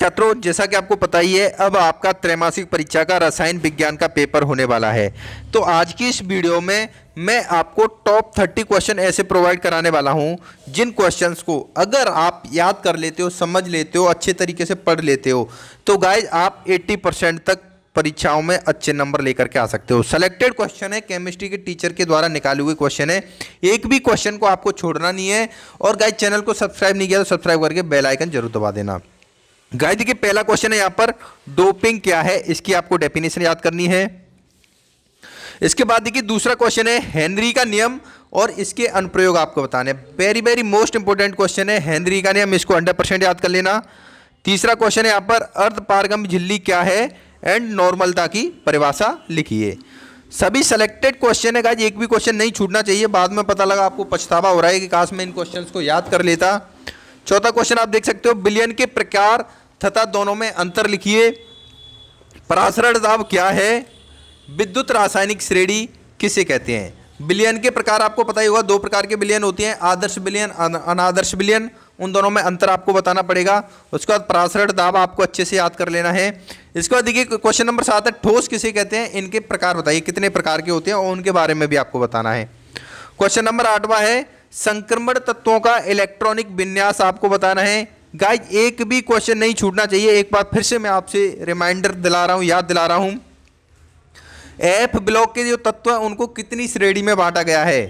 छात्रों जैसा कि आपको पता ही है अब आपका त्रैमासिक परीक्षा का रसायन विज्ञान का पेपर होने वाला है तो आज की इस वीडियो में मैं आपको टॉप थर्टी क्वेश्चन ऐसे प्रोवाइड कराने वाला हूँ जिन क्वेश्चंस को अगर आप याद कर लेते हो समझ लेते हो अच्छे तरीके से पढ़ लेते हो तो गाइज आप 80 परसेंट तक परीक्षाओं में अच्छे नंबर लेकर के आ सकते हो सेलेक्टेड क्वेश्चन है केमिस्ट्री के टीचर के द्वारा निकाले हुए क्वेश्चन है एक भी क्वेश्चन को आपको छोड़ना नहीं है और गाइज चैनल को सब्सक्राइब नहीं किया तो सब्सक्राइब करके बेलाइकन जरूर दबा देना गाय देखिए पहला क्वेश्चन है यहां पर डोपिंग क्या है इसकी आपको डेफिनेशन याद करनी है इसके बाद देखिए दूसरा क्वेश्चन है हेनरी का नियम और इसके अनुप्रयोग आपको बताने very very most important question है हेनरी का नियम इसको हंड्रेड परसेंट याद कर लेना तीसरा क्वेश्चन है यहां पर अर्ध पारगम झिल्ली क्या है एंड नॉर्मलता की परिभाषा लिखिए सभी सेलेक्टेड क्वेश्चन है गाइज एक भी क्वेश्चन नहीं छूटना चाहिए बाद में पता लगा आपको पछतावा हो रहा है कि काश मैं इन क्वेश्चन को याद कर लेता चौथा क्वेश्चन आप देख सकते हो बिलियन के प्रकार तथा दोनों में अंतर लिखिए परासरण दाब क्या है विद्युत रासायनिक श्रेणी किसे कहते हैं बिलियन के प्रकार आपको पता ही होगा दो प्रकार के बिलियन होती हैं आदर्श बिलियन अनादर्श बिलियन उन दोनों में अंतर आपको बताना पड़ेगा उसके बाद परासरण दाब आपको अच्छे से याद कर लेना है इसके बाद देखिए क्वेश्चन नंबर सात है ठोस किसे कहते हैं इनके प्रकार बताइए कितने प्रकार के होते हैं और उनके बारे में भी आपको बताना है क्वेश्चन नंबर आठवा है संक्रमण तत्वों का इलेक्ट्रॉनिक विन्यास आपको बताना है गाइज एक भी क्वेश्चन नहीं छूटना चाहिए एक बार फिर से मैं आपसे रिमाइंडर दिला रहा हूँ याद दिला रहा हूँ एफ ब्लॉक के जो तत्व हैं उनको कितनी श्रेणी में बांटा गया है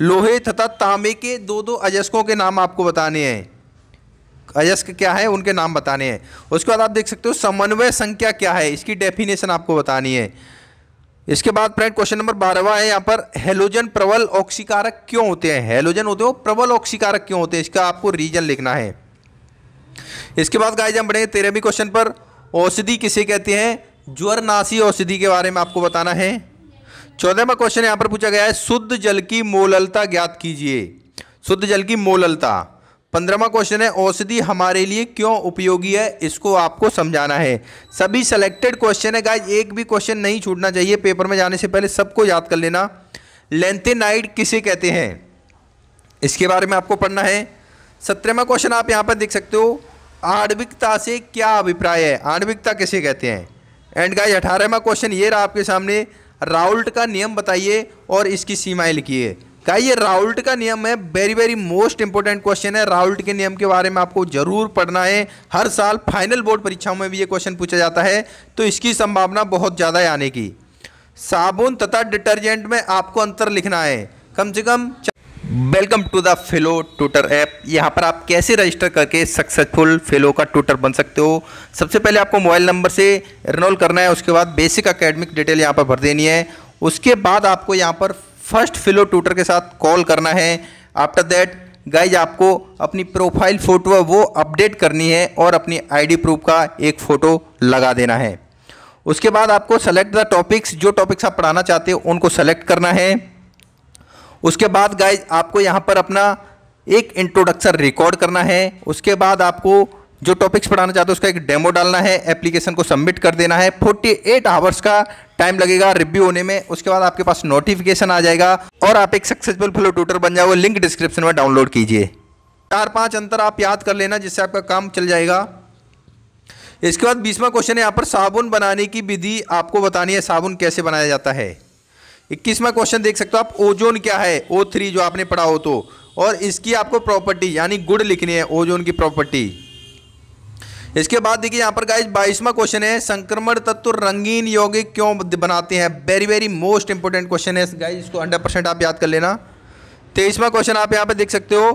लोहे तथा तांबे के दो दो अजस्कों के नाम आपको बताने हैं अजस्क क्या है उनके नाम बताने हैं उसके बाद आप देख सकते हो समन्वय संख्या क्या है इसकी डेफिनेशन आपको बतानी है इसके बाद फ्रेंड क्वेश्चन नंबर बारहवा है यहाँ पर हेलोजन प्रबल ऑक्सीकारक क्यों होते हैं हेलोजन होते हो प्रबल ऑक्सीकारक क्यों होते हैं इसका आपको रीजन लिखना है इसके बाद गाइज हम बढ़ेंगे तेरहवीं क्वेश्चन पर औषधि किसे कहते हैं ज्वरनाशी औषधि के बारे में आपको बताना है चौदहवा क्वेश्चन यहाँ पर पूछा गया है शुद्ध जल की मोललता ज्ञात कीजिए शुद्ध जल की मोललता पंद्रहवा क्वेश्चन है औषधि हमारे लिए क्यों उपयोगी है इसको आपको समझाना है सभी सेलेक्टेड क्वेश्चन है गाइज एक भी क्वेश्चन नहीं छूटना चाहिए पेपर में जाने से पहले सबको याद कर लेना लेंथेनाइड किसे कहते हैं इसके बारे में आपको पढ़ना है सत्रहवा क्वेश्चन आप यहाँ पर देख सकते हो आणविकता से क्या अभिप्राय है आणविकता किसे कहते हैं एंड गाइज अठारहवा क्वेश्चन ये रहा आपके सामने राउल्ट का नियम बताइए और इसकी सीमाएं लिखिए का ये राउल्ट का नियम है very very most important question है राउल्ट के नियम के बारे में आपको जरूर पढ़ना है हर साल फाइनल बोर्ड परीक्षाओं में भी ये क्वेश्चन पूछा जाता है तो इसकी संभावना बहुत ज़्यादा है आने की साबुन तथा डिटर्जेंट में आपको अंतर लिखना है कम से कम welcome to the fellow Twitter app यहाँ पर आप कैसे रजिस्टर करके सक्सेसफुल फेलो का ट्विटर बन सकते हो सबसे पहले आपको मोबाइल नंबर से रनोल करना है उसके बाद बेसिक अकेडमिक डिटेल यहाँ पर भर देनी है उसके बाद आपको यहाँ पर फर्स्ट फेलो ट्विटर के साथ कॉल करना है आफ्टर दैट गाइज आपको अपनी प्रोफाइल फ़ोटो वो अपडेट करनी है और अपनी आईडी प्रूफ का एक फ़ोटो लगा देना है उसके बाद आपको सेलेक्ट द टॉपिक्स जो टॉपिक्स आप पढ़ाना चाहते हो उनको सेलेक्ट करना है उसके बाद गाइज आपको यहाँ पर अपना एक इंट्रोडक्शन रिकॉर्ड करना है उसके बाद आपको जो टॉपिक्स पढ़ाना चाहते हो उसका एक डेमो डालना है एप्लीकेशन को सबमिट कर देना है 48 एट आवर्स का टाइम लगेगा रिव्यू होने में उसके बाद आपके पास नोटिफिकेशन आ जाएगा और आप एक सक्सेसफुल फ्लो ट्यूटर बन जाओ लिंक डिस्क्रिप्शन में डाउनलोड कीजिए चार पाँच अंतर आप याद कर लेना जिससे आपका काम चल जाएगा इसके बाद बीसवा क्वेश्चन है यहाँ पर साबुन बनाने की विधि आपको बतानी है साबुन कैसे बनाया जाता है इक्कीसवा क्वेश्चन देख सकते हो आप ओजोन क्या है ओ थ्री जो आपने पढ़ा हो तो और इसकी आपको प्रॉपर्टी यानी गुड़ लिखनी है ओजोन की प्रॉपर्टी इसके बाद देखिए यहाँ पर गाइज बाईसवा क्वेश्चन है संक्रमण तत्व रंगीन यौगिक क्यों बनाते हैं very very most important question है गाइज इसको हंड्रेड परसेंट आप याद कर लेना तेईसवा क्वेश्चन आप यहाँ पर देख सकते हो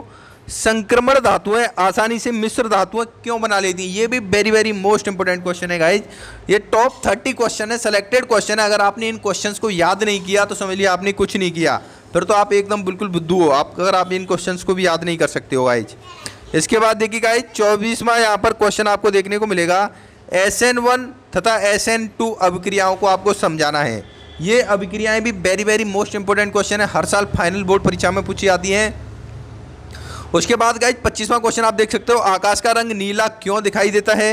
संक्रमण धातुएं आसानी से मिश्र धातुएं क्यों बना लेती हैं ये भी very very most important question है गाइज ये टॉप थर्टी क्वेश्चन है सिलेक्टेड क्वेश्चन है अगर आपने इन क्वेश्चंस को याद नहीं किया तो समझ लिया आपने कुछ नहीं किया फिर तो आप एकदम बिल्कुल बुद्धू हो आप अगर आप इन क्वेश्चन को भी याद नहीं कर सकते हो गाइज इसके बाद देखिए गाइज चौबीसवा यहाँ पर क्वेश्चन आपको देखने को मिलेगा एस एन वन तथा एस एन टू अभिक्रियाओं को आपको समझाना है ये अभिक्रियाएं भी very very most important question है हर साल फाइनल बोर्ड परीक्षा में पूछी जाती हैं उसके बाद गाइज पच्चीसवां क्वेश्चन आप देख सकते हो आकाश का रंग नीला क्यों दिखाई देता है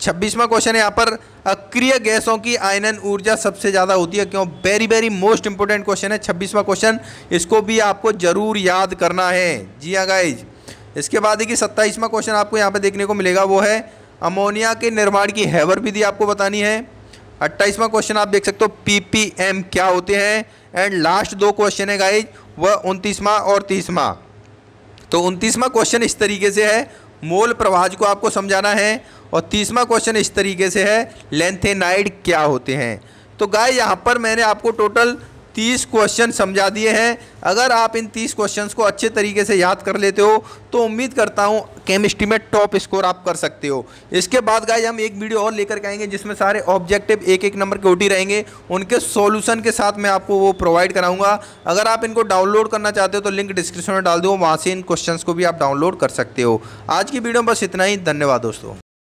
छब्बीसवां क्वेश्चन है यहाँ पर अक्रिय गैसों की आयनन ऊर्जा सबसे ज़्यादा होती है क्यों very very most important question है छब्बीसवां क्वेश्चन इसको भी आपको ज़रूर याद करना है जी हाँ गाइज इसके बाद देखिए सत्ताईसवां क्वेश्चन आपको यहाँ पर देखने को मिलेगा वो है अमोनिया के निर्माण की हैवर विधि आपको बतानी है अट्ठाईसवां क्वेश्चन आप देख सकते हो पीपीएम क्या होते हैं एंड लास्ट दो क्वेश्चन है गाइज वह उनतीसवां और तीसवां तो उनतीसवां क्वेश्चन इस तरीके से है मोल प्रभाज को आपको समझाना है और तीसवा क्वेश्चन इस तरीके से है लेंथेनाइड क्या होते हैं तो गाय यहाँ पर मैंने आपको टोटल तीस क्वेश्चन समझा दिए हैं अगर आप इन तीस क्वेश्चंस को अच्छे तरीके से याद कर लेते हो तो उम्मीद करता हूँ केमिस्ट्री में टॉप स्कोर आप कर सकते हो इसके बाद गाय हम एक वीडियो और लेकर के आएंगे जिसमें सारे ऑब्जेक्टिव एक एक नंबर के उठी रहेंगे उनके सॉल्यूशन के साथ मैं आपको वो प्रोवाइड कराऊंगा अगर आप इनको डाउनलोड करना चाहते हो तो लिंक डिस्क्रिप्शन में डाल दो वहाँ से इन क्वेश्चन को भी आप डाउनलोड कर सकते हो आज की वीडियो में बस इतना ही धन्यवाद दोस्तों